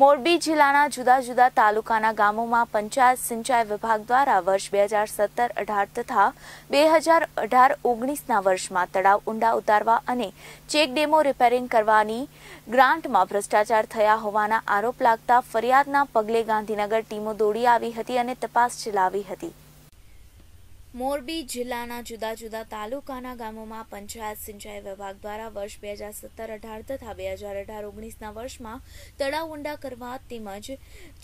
મોરબી જિલ્લાના જુદા જુદા તાલુકાના ગામોમાં પંચાયત સિંચાઈ વિભાગ દ્વારા વર્ષ બે હજાર સત્તર અઢાર તથા બે હજાર અઢાર ઓગણીસના વર્ષમાં તળાવ ઊંડા ઉતારવા અને ચેક ડેમો રિપેરિંગ કરવાની ગ્રાન્ટમાં ભ્રષ્ટાચાર થયા હોવાના આરોપ લાગતા ફરિયાદના પગલે ગાંધીનગર ટીમો દોડી આવી હતી અને તપાસ ચલાવી હતી મોરબી જિલ્લાના જુદા જુદા તાલુકાના ગામોમાં પંચાયત સિંચાઈ વિભાગ દ્વારા વર્ષ બે હજાર સત્તર અઢાર તથા બે હજાર અઢાર ઓગણીસના વર્ષમાં તળાવ ઊંડા કરવા તેમજ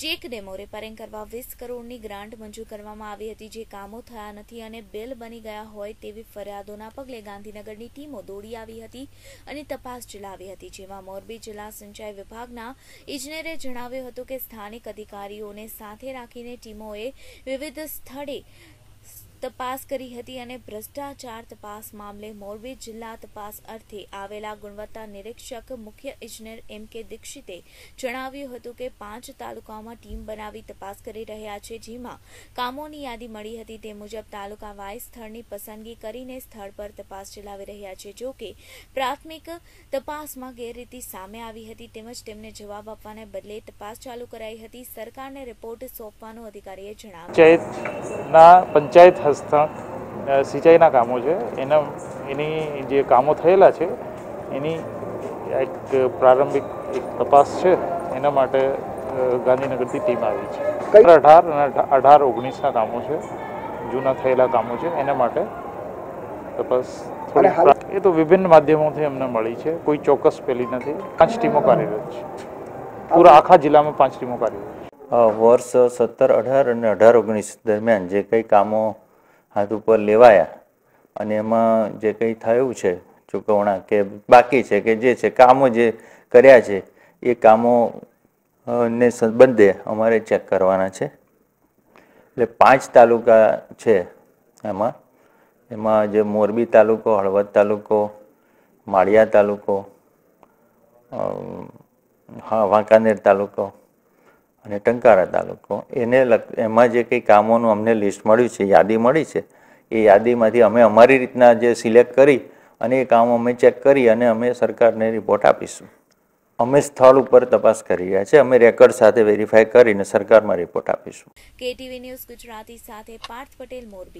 ચેક ડેમો રિપેરિંગ કરવા વીસ કરોડની ગ્રાન્ટ મંજૂર કરવામાં આવી હતી જે કામો થયા નથી અને બેલ બની ગયા હોય તેવી ફરિયાદોના પગલે ગાંધીનગરની ટીમો દોડી આવી હતી અને તપાસ ચલાવી હતી જેમાં મોરબી જિલ્લા સિંચાઈ વિભાગના ઇજનેરે જણાવ્યું હતું કે સ્થાનિક અધિકારીઓને સાથે રાખીને ટીમોએ વિવિધ સ્થળે તપાસ કરી હતી અને ભ્રષ્ટાચાર તપાસ મામલે મોરબી જિલ્લા તપાસ અર્થે આવેલા ગુણવત્તા નિરીક્ષક મુખ્ય ઇજનેર એમ કે દીક્ષિતે જણાવ્યું હતું કે પાંચ તાલુકાઓમાં ટીમ બનાવી તપાસ કરી રહ્યા છે જેમાં કામોની યાદી મળી હતી તે મુજબ તાલુકા વાઇઝ સ્થળની પસંદગી કરીને સ્થળ પર તપાસ ચલાવી રહ્યા છે જોકે પ્રાથમિક તપાસમાં ગેરરીતિ સામે આવી હતી તેમજ તેમને જવાબ આપવાને બદલે તપાસ ચાલુ કરાઈ હતી સરકારને રિપોર્ટ સોંપવાનું અધિકારીએ જણાવ્યું પંચાયત હસ્ત સિંચાઈના કામો છે એના એની જે કામો થયેલા છે એની એક પ્રારંભિક એક તપાસ છે એના માટે ગાંધીનગરથી ટીમ આવી છે અઢાર અને અઢાર ઓગણીસના કામો છે જૂના થયેલા કામો છે એના માટે તપાસ એ તો વિભિન્ન માધ્યમોથી અમને મળી છે કોઈ ચોક્કસ પેલી નથી પાંચ ટીમો કાર્યરત છે પૂરા આખા જિલ્લામાં પાંચ ટીમો કાર્યરત વર્ષ સત્તર અઢાર અને અઢાર ઓગણીસ દરમિયાન જે કંઈ કામો હાથ ઉપર લેવાયા અને એમાં જે કંઈ થયું છે ચૂકવણા કે બાકી છે કે જે છે કામો જે કર્યા છે એ કામો ને સંબંધે અમારે ચેક કરવાના છે એટલે પાંચ તાલુકા છે એમાં એમાં જે મોરબી તાલુકો હળવદ તાલુકો માળિયા તાલુકો હા વાંકાનેર તાલુકો અને ટંકારા તાલુકો એને એમાં જે કંઈ કામોનું અમને લિસ્ટ મળ્યું છે યાદી મળી છે એ યાદીમાંથી અમે અમારી રીતના જે સિલેક્ટ કરી અને એ કામ અમે ચેક કરી અને અમે સરકારને રિપોર્ટ આપીશું અમે સ્થળ ઉપર તપાસ કરી રહ્યા છે અમે રેકોર્ડ સાથે વેરીફાઈ કરીને સરકારમાં રિપોર્ટ આપીશું કેટીવી ન્યૂઝ ગુજરાતી સાથે પાર્થ પટેલ મોરબી